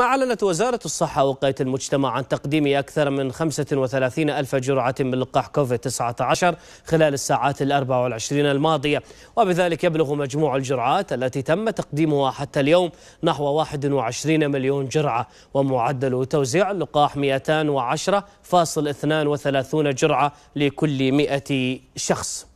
كما أعلنت وزارة الصحة وقاية المجتمع عن تقديم أكثر من 35 ألف جرعة من لقاح كوفيد-19 خلال الساعات ال 24 الماضية وبذلك يبلغ مجموع الجرعات التي تم تقديمها حتى اليوم نحو 21 مليون جرعة ومعدل توزيع اللقاح 210.32 جرعة لكل 100 شخص